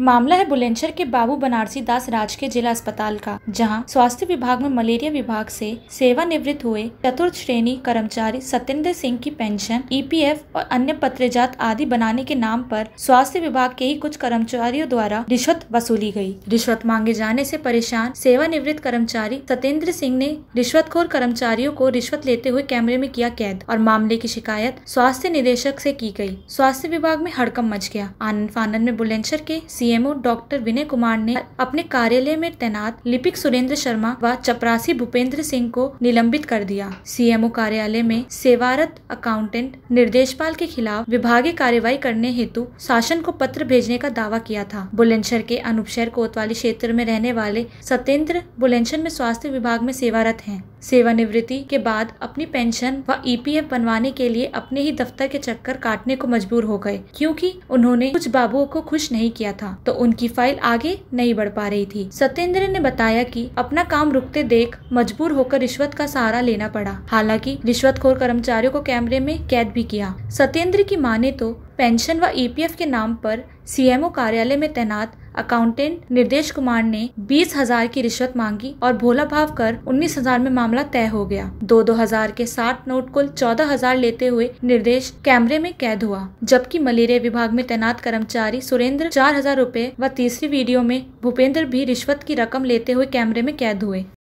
मामला है बुलंदशहर के बाबू बनारसी दास राजकीय जिला अस्पताल का जहां स्वास्थ्य विभाग में मलेरिया विभाग से सेवानिवृत्त हुए चतुर्थ श्रेणी कर्मचारी सत्येंद्र सिंह की पेंशन ईपीएफ और अन्य पत्रजात आदि बनाने के नाम पर स्वास्थ्य विभाग के ही कुछ कर्मचारियों द्वारा रिश्वत वसूली गई रिश्वत मांगे जाने से परेशान सेवानिवृत्त कर्मचारी सत्येंद्र सिंह ने रिश्वतखोर कर्मचारियों को रिश्वत लेते हुए कैमरे में किया कैद और मामले की शिकायत स्वास्थ्य निदेशक ऐसी की गयी स्वास्थ्य विभाग में हड़कम मच गया आनंद फानंद में बुलंदशहर के सीएमओ डॉक्टर विनय कुमार ने अपने कार्यालय में तैनात लिपिक सुरेंद्र शर्मा व चपरासी भूपेंद्र सिंह को निलंबित कर दिया सीएमओ कार्यालय में सेवारत अकाउंटेंट निर्देशपाल के खिलाफ विभागीय कार्यवाही करने हेतु शासन को पत्र भेजने का दावा किया था बुलंदशहर के अनुपशहर कोतवाली क्षेत्र में रहने वाले सत्येंद्र बुलंदशहर में स्वास्थ्य विभाग में सेवारत हैं सेवानिवृत्ति के बाद अपनी पेंशन व ईपीएफ e बनवाने के लिए अपने ही दफ्तर के चक्कर काटने को मजबूर हो गए क्योंकि उन्होंने कुछ बाबुओं को खुश नहीं किया था तो उनकी फाइल आगे नहीं बढ़ पा रही थी सत्येंद्र ने बताया कि अपना काम रुकते देख मजबूर होकर रिश्वत का सहारा लेना पड़ा हालांकि रिश्वतखोर कर्मचारियों को कैमरे में कैद भी किया सत्येंद्र की माने तो पेंशन व ईपीएफ e के नाम पर सीएमओ कार्यालय में तैनात अकाउंटेंट निर्देश कुमार ने बीस हजार की रिश्वत मांगी और भोला भाव कर उन्नीस हजार में मामला तय हो गया दो दो हजार के साठ नोट कुल चौदह हजार लेते हुए निर्देश कैमरे में कैद हुआ जबकि मलेरिया विभाग में तैनात कर्मचारी सुरेंद्र चार हजार रूपए व तीसरी वीडियो में भूपेंद्र भी रिश्वत की रकम लेते हुए कैमरे में कैद हुए